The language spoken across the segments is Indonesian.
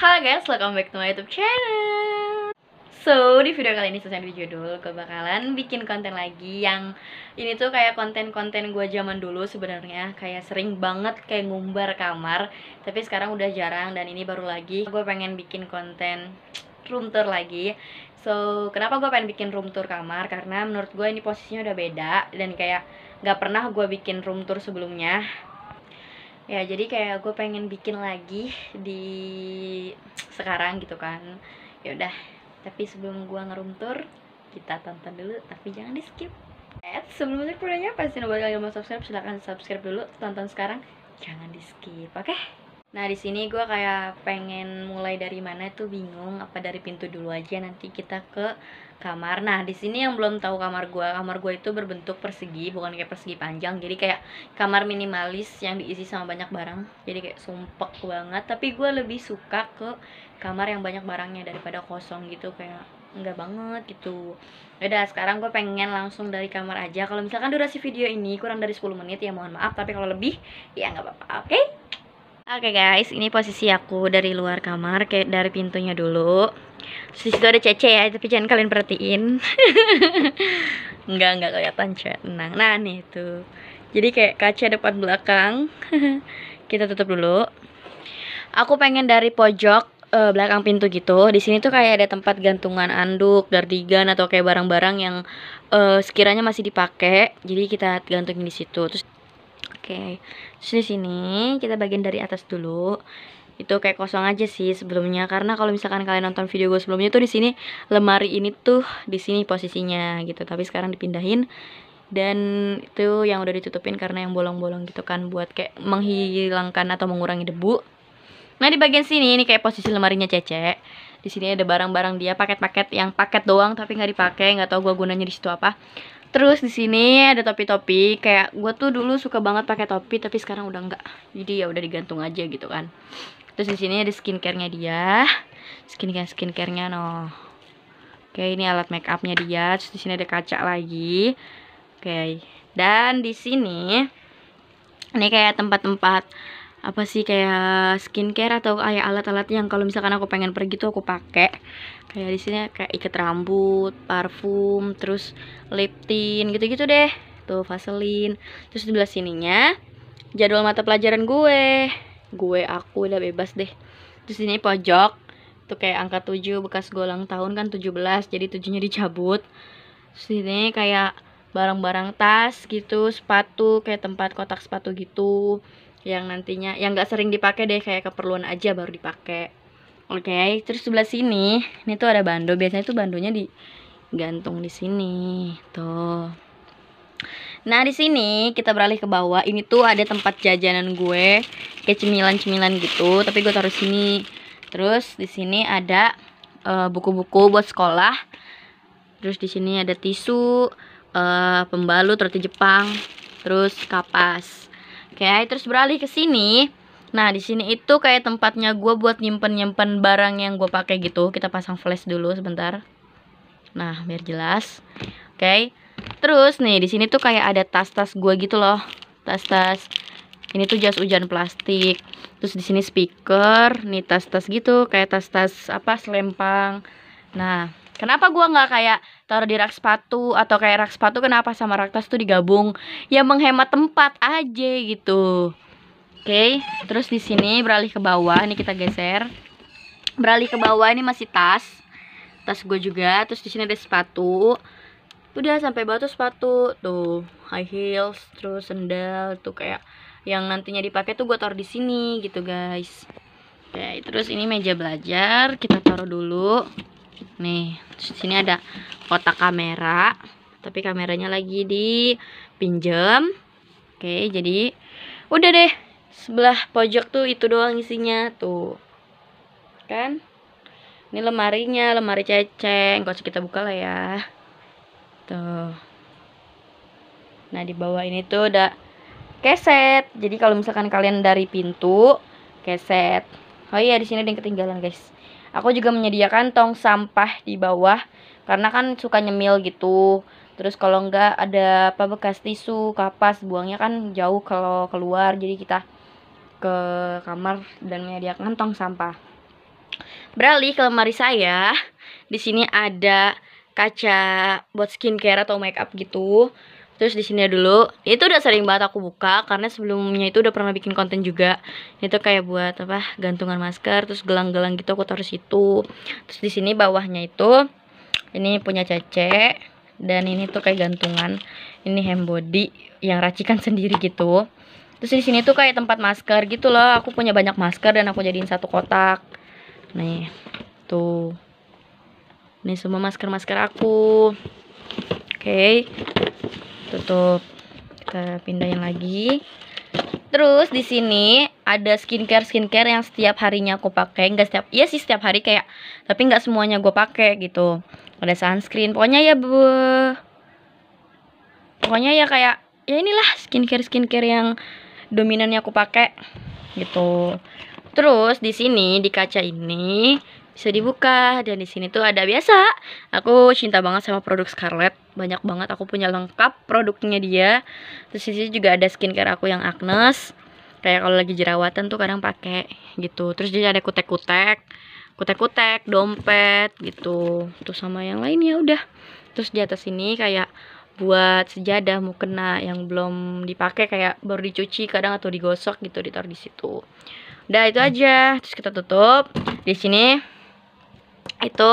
Halo guys, welcome back to my youtube channel So, di video kali ini sesuai di judul Gue bakalan bikin konten lagi yang Ini tuh kayak konten-konten gue zaman dulu sebenarnya Kayak sering banget kayak ngumbar kamar Tapi sekarang udah jarang dan ini baru lagi Gue pengen bikin konten room tour lagi So, kenapa gue pengen bikin room tour kamar? Karena menurut gue ini posisinya udah beda Dan kayak gak pernah gue bikin room tour sebelumnya ya jadi kayak gue pengen bikin lagi di sekarang gitu kan ya udah tapi sebelum gue ngeruntur kita tonton dulu tapi jangan di skip Eh, sebelum lanjut videonya pasti buat kalian mau subscribe silahkan subscribe dulu tonton sekarang jangan di skip oke okay? Nah di sini gue kayak pengen mulai dari mana tuh bingung apa dari pintu dulu aja nanti kita ke kamar. Nah, di sini yang belum tahu kamar gua, kamar gua itu berbentuk persegi, bukan kayak persegi panjang. Jadi kayak kamar minimalis yang diisi sama banyak barang. Jadi kayak sumpek banget, tapi gua lebih suka ke kamar yang banyak barangnya daripada kosong gitu kayak enggak banget gitu ya udah sekarang gue pengen langsung dari kamar aja kalau misalkan durasi video ini kurang dari 10 menit ya mohon maaf tapi kalau lebih ya nggak apa-apa oke okay? Oke okay guys, ini posisi aku dari luar kamar, kayak dari pintunya dulu. Di situ ada cece ya, tapi jangan kalian perhatiin. Enggak, enggak kelihatan chat. Nah, nah nih tuh. Jadi kayak kaca depan belakang. Kita tutup dulu. Aku pengen dari pojok uh, belakang pintu gitu. Di sini tuh kayak ada tempat gantungan anduk, gardigan atau kayak barang-barang yang uh, sekiranya masih dipakai. Jadi kita gantungin di situ. Terus Oke, terus di sini kita bagian dari atas dulu. Itu kayak kosong aja sih sebelumnya karena kalau misalkan kalian nonton video gue sebelumnya tuh di sini lemari ini tuh di sini posisinya gitu, tapi sekarang dipindahin dan itu yang udah ditutupin karena yang bolong-bolong gitu kan buat kayak menghilangkan atau mengurangi debu. Nah, di bagian sini ini kayak posisi lemarinya Cece. Di sini ada barang-barang dia paket-paket yang paket doang tapi nggak dipakai, nggak tahu gue gunanya di situ apa. Terus di sini ada topi-topi. Kayak gue tuh dulu suka banget pakai topi, tapi sekarang udah enggak. Jadi ya udah digantung aja gitu kan. Terus di sini ada skincare-nya dia. Skincare skincare-nya no. Oke, ini alat make up-nya dia. Terus di sini ada kaca lagi. Oke. Dan di sini ini kayak tempat-tempat apa sih kayak skincare atau kayak alat-alat yang kalau misalkan aku pengen pergi tuh aku pakai kayak di sini kayak ikat rambut parfum terus lip tint gitu-gitu deh tuh vaselin terus di belah sininya jadwal mata pelajaran gue gue aku udah bebas deh terus ini pojok tuh kayak angka 7 bekas golang tahun kan 17 jadi tujuhnya dicabut terus sini kayak barang-barang tas gitu sepatu kayak tempat kotak sepatu gitu yang nantinya yang nggak sering dipakai deh kayak keperluan aja baru dipakai oke okay, terus sebelah sini ini tuh ada bando biasanya tuh bandonya digantung di sini tuh nah di sini kita beralih ke bawah ini tuh ada tempat jajanan gue kayak cemilan-cemilan gitu tapi gue taruh sini terus di sini ada eh, buku-buku uh, buat sekolah terus di sini ada tisu uh, pembalut roti Jepang terus kapas oke okay, terus beralih ke sini Nah, di sini itu kayak tempatnya gue buat nyimpen-nyimpen barang yang gue pakai gitu. Kita pasang flash dulu sebentar. Nah, biar jelas. Oke. Okay. Terus nih, di sini tuh kayak ada tas-tas gue gitu loh. Tas-tas. Ini tuh jas hujan plastik. Terus di sini speaker, nih tas-tas gitu, kayak tas-tas apa selempang. Nah, Kenapa gue nggak kayak taruh di rak sepatu atau kayak rak sepatu kenapa sama rak tas tuh digabung? Ya menghemat tempat aja gitu. Oke, terus di sini beralih ke bawah, ini kita geser. Beralih ke bawah ini masih tas. Tas gue juga, terus di sini ada sepatu. Udah sampai batu sepatu, tuh high heels, terus sendal, tuh kayak yang nantinya dipakai tuh gue taruh di sini gitu, guys. Oke, terus ini meja belajar, kita taruh dulu. Nih, terus di sini ada kotak kamera, tapi kameranya lagi dipinjam. Oke, jadi udah deh sebelah pojok tuh itu doang isinya tuh kan ini lemarinya lemari ceceng kalau kita buka lah ya tuh nah di bawah ini tuh ada keset jadi kalau misalkan kalian dari pintu keset oh iya di sini ada yang ketinggalan guys aku juga menyediakan tong sampah di bawah karena kan suka nyemil gitu terus kalau enggak ada apa bekas tisu kapas buangnya kan jauh kalau keluar jadi kita ke kamar dan menyediakan tong sampah. Beralih ke lemari saya, di sini ada kaca buat skincare atau makeup gitu. Terus di sini dulu, itu udah sering banget aku buka karena sebelumnya itu udah pernah bikin konten juga. Itu kayak buat apa? gantungan masker, terus gelang-gelang gitu aku taruh situ. Terus di sini bawahnya itu ini punya Cece dan ini tuh kayak gantungan. Ini hand body yang racikan sendiri gitu terus di sini tuh kayak tempat masker gitu loh aku punya banyak masker dan aku jadiin satu kotak nih tuh nih semua masker masker aku oke okay. tutup kita pindahin lagi terus di sini ada skincare skincare yang setiap harinya aku pakai enggak setiap iya sih setiap hari kayak tapi nggak semuanya gue pakai gitu ada sunscreen pokoknya ya bu pokoknya ya kayak ya inilah skincare skincare yang dominan yang aku pakai gitu terus di sini di kaca ini bisa dibuka dan di sini tuh ada biasa aku cinta banget sama produk Scarlett banyak banget aku punya lengkap produknya dia terus di sini juga ada skincare aku yang Agnes kayak kalau lagi jerawatan tuh kadang pakai gitu terus dia ada kutek-kutek kutek-kutek dompet gitu terus sama yang lainnya udah terus di atas ini kayak buat sejadah mukena yang belum dipakai kayak baru dicuci kadang atau digosok gitu ditaruh di situ. Udah itu aja. Terus kita tutup. Di sini itu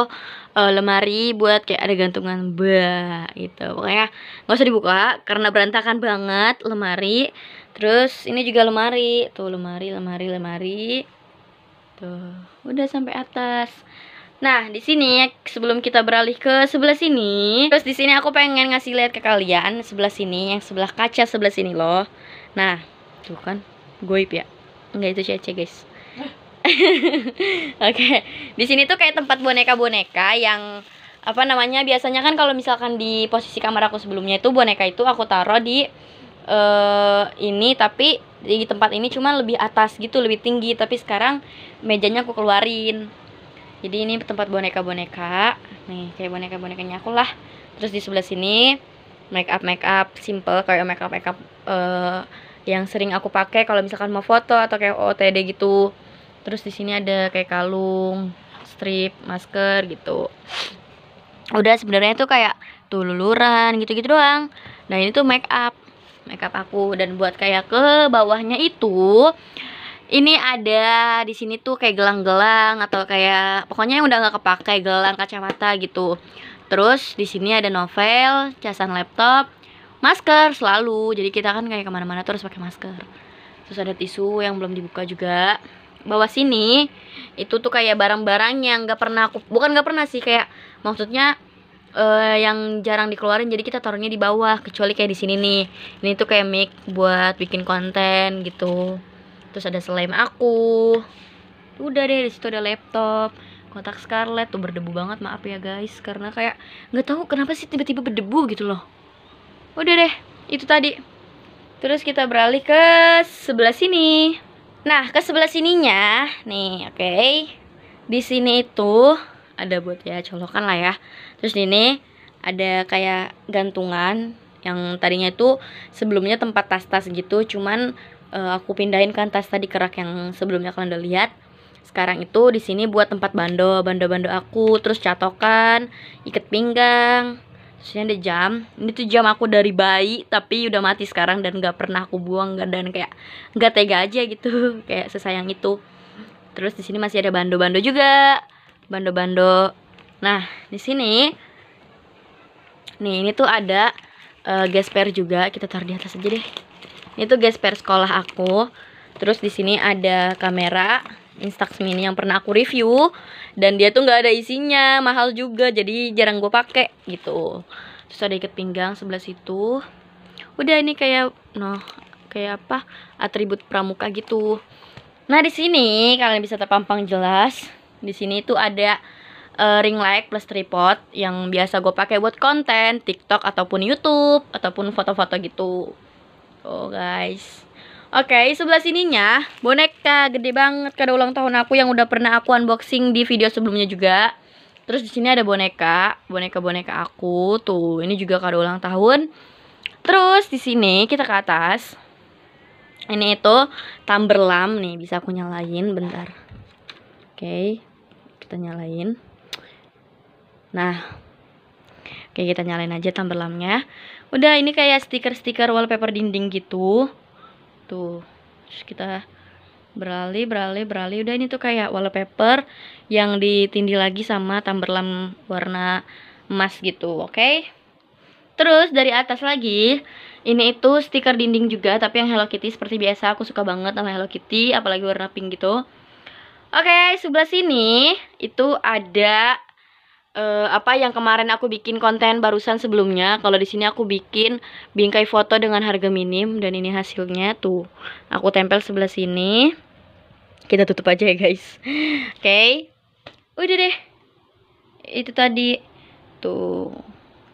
uh, lemari buat kayak ada gantungan bah gitu. Pokoknya nggak usah dibuka karena berantakan banget lemari. Terus ini juga lemari. Tuh lemari, lemari, lemari. Tuh, udah sampai atas. Nah, di sini sebelum kita beralih ke sebelah sini, terus di sini aku pengen ngasih lihat ke kalian sebelah sini yang sebelah kaca sebelah sini loh. Nah, tuh kan goib ya. Enggak itu cece, guys. Oke, okay. di sini tuh kayak tempat boneka-boneka yang apa namanya biasanya kan kalau misalkan di posisi kamar aku sebelumnya itu boneka itu aku taruh di uh, ini tapi di tempat ini cuma lebih atas gitu, lebih tinggi, tapi sekarang mejanya aku keluarin jadi ini tempat boneka-boneka nih kayak boneka-bonekanya aku lah terus di sebelah sini make up make up simple kayak make up make up uh, yang sering aku pakai kalau misalkan mau foto atau kayak OOTD gitu terus di sini ada kayak kalung strip masker gitu udah sebenarnya itu kayak tuh luluran gitu-gitu doang nah ini tuh make up make up aku dan buat kayak ke bawahnya itu ini ada di sini tuh kayak gelang-gelang atau kayak pokoknya yang udah nggak kepake gelang kacamata gitu terus di sini ada novel casan laptop masker selalu jadi kita kan kayak kemana-mana terus pakai masker terus ada tisu yang belum dibuka juga bawah sini itu tuh kayak barang-barang yang nggak pernah aku bukan nggak pernah sih kayak maksudnya uh, yang jarang dikeluarin jadi kita taruhnya di bawah kecuali kayak di sini nih ini tuh kayak mic buat bikin konten gitu terus ada slime aku udah deh di situ ada laptop kotak scarlet tuh berdebu banget maaf ya guys karena kayak nggak tahu kenapa sih tiba-tiba berdebu gitu loh udah deh itu tadi terus kita beralih ke sebelah sini nah ke sebelah sininya nih oke okay. di sini itu ada buat ya colokan lah ya terus di ini ada kayak gantungan yang tadinya itu sebelumnya tempat tas-tas gitu cuman uh, aku pindahin kan tas tadi ke rak yang sebelumnya kalian udah lihat sekarang itu di sini buat tempat bando bando bando aku terus catokan ikat pinggang terus ini ada jam ini tuh jam aku dari bayi tapi udah mati sekarang dan nggak pernah aku buang gak dan kayak nggak tega aja gitu kayak sesayang itu terus di sini masih ada bando bando juga bando bando nah di sini nih ini tuh ada uh, eh, gesper juga kita taruh di atas aja deh ini tuh guys per sekolah aku. Terus di sini ada kamera Instax Mini yang pernah aku review dan dia tuh nggak ada isinya, mahal juga jadi jarang gue pakai gitu. Terus ada ikat pinggang sebelah situ. Udah ini kayak noh kayak apa? atribut pramuka gitu. Nah, di sini kalian bisa terpampang jelas. Di sini itu ada uh, ring light plus tripod yang biasa gue pakai buat konten TikTok ataupun YouTube ataupun foto-foto gitu. Oh guys Oke, okay, sebelah sininya boneka gede banget kado ulang tahun aku yang udah pernah aku unboxing di video sebelumnya juga. Terus di sini ada boneka, boneka-boneka aku. Tuh, ini juga kado ulang tahun. Terus di sini kita ke atas. Ini itu tamberlam nih, bisa aku nyalain bentar. Oke. Okay, kita nyalain. Nah, Oke kita nyalain aja tambelamnya Udah ini kayak stiker-stiker wallpaper dinding gitu Tuh Terus kita beralih beralih beralih udah ini tuh kayak wallpaper yang ditindih lagi sama tamberlam warna emas gitu oke okay? terus dari atas lagi ini itu stiker dinding juga tapi yang Hello Kitty seperti biasa aku suka banget sama Hello Kitty apalagi warna pink gitu oke okay, sebelah sini itu ada uh, apa yang kemarin aku bikin konten barusan sebelumnya. Kalau di sini aku bikin bingkai foto dengan harga minim dan ini hasilnya tuh. Aku tempel sebelah sini. Kita tutup aja ya, guys. Oke. Okay. Udah deh. Itu tadi tuh.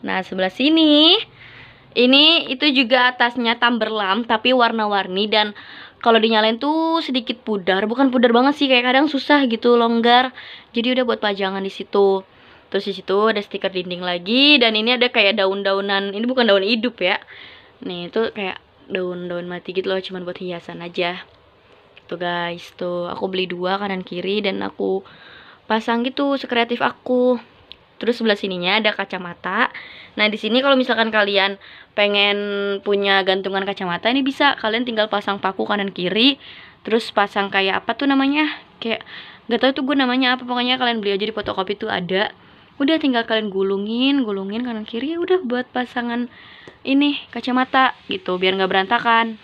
Nah, sebelah sini ini itu juga atasnya tamberlam tapi warna-warni dan kalau dinyalain tuh sedikit pudar, bukan pudar banget sih kayak kadang susah gitu longgar. Jadi udah buat pajangan di situ terus di situ ada stiker dinding lagi dan ini ada kayak daun-daunan ini bukan daun hidup ya nih itu kayak daun-daun mati gitu loh cuman buat hiasan aja tuh guys tuh aku beli dua kanan kiri dan aku pasang gitu sekreatif aku terus sebelah sininya ada kacamata nah di sini kalau misalkan kalian pengen punya gantungan kacamata ini bisa kalian tinggal pasang paku kanan kiri terus pasang kayak apa tuh namanya kayak nggak tahu tuh gue namanya apa pokoknya kalian beli aja di fotokopi tuh ada udah tinggal kalian gulungin gulungin kanan kiri ya udah buat pasangan ini kacamata gitu biar nggak berantakan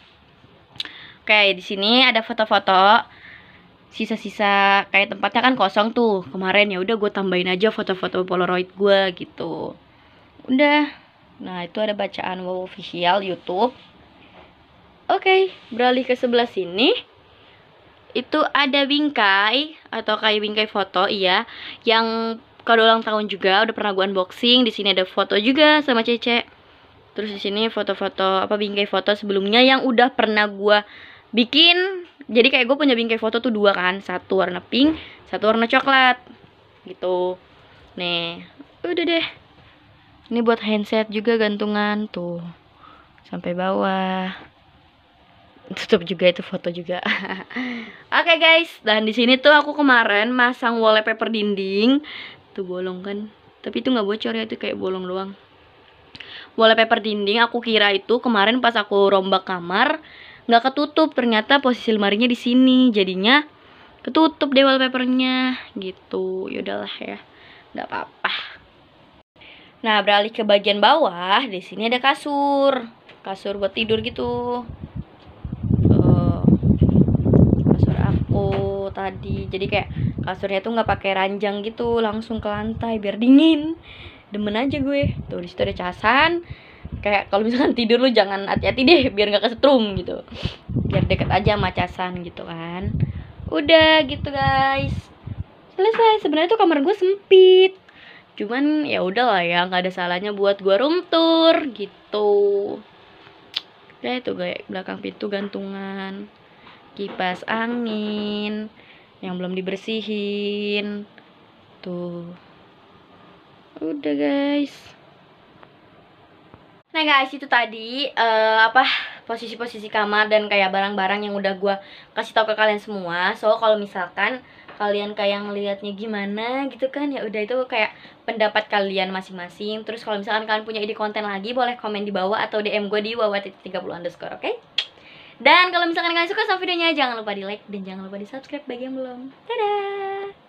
oke di sini ada foto-foto sisa-sisa kayak tempatnya kan kosong tuh kemarin ya udah gue tambahin aja foto-foto polaroid gue gitu udah nah itu ada bacaan wow official YouTube oke beralih ke sebelah sini itu ada bingkai atau kayak bingkai foto iya yang kado ulang tahun juga, udah pernah gue unboxing. Di sini ada foto juga sama Cece. Terus di sini foto-foto apa bingkai foto sebelumnya yang udah pernah gue bikin. Jadi kayak gue punya bingkai foto tuh dua kan, satu warna pink, satu warna coklat. Gitu. Nih, udah deh. Ini buat handset juga gantungan tuh. Sampai bawah tutup juga itu foto juga. Oke okay guys, dan di sini tuh aku kemarin masang wallpaper dinding tuh bolong kan tapi itu nggak bocor ya itu kayak bolong doang wallpaper dinding aku kira itu kemarin pas aku rombak kamar nggak ketutup ternyata posisi lemarinya di sini jadinya ketutup deh wallpapernya gitu yaudahlah ya nggak apa-apa nah beralih ke bagian bawah di sini ada kasur kasur buat tidur gitu tadi jadi kayak kasurnya tuh nggak pakai ranjang gitu langsung ke lantai biar dingin demen aja gue tuh di ada casan kayak kalau misalkan tidur lu jangan hati-hati deh biar nggak kesetrum gitu biar deket aja sama casan gitu kan udah gitu guys selesai sebenarnya tuh kamar gue sempit cuman ya udah lah ya nggak ada salahnya buat gue room tour gitu ya itu kayak belakang pintu gantungan kipas angin yang belum dibersihin tuh udah guys nah guys itu tadi uh, apa posisi-posisi kamar dan kayak barang-barang yang udah gue kasih tau ke kalian semua so kalau misalkan kalian kayak ngelihatnya gimana gitu kan ya udah itu kayak pendapat kalian masing-masing terus kalau misalkan kalian punya ide konten lagi boleh komen di bawah atau DM gue di wawat 30 underscore oke okay? Dan kalau misalkan kalian suka sama videonya jangan lupa di like dan jangan lupa di subscribe bagi yang belum. Dadah.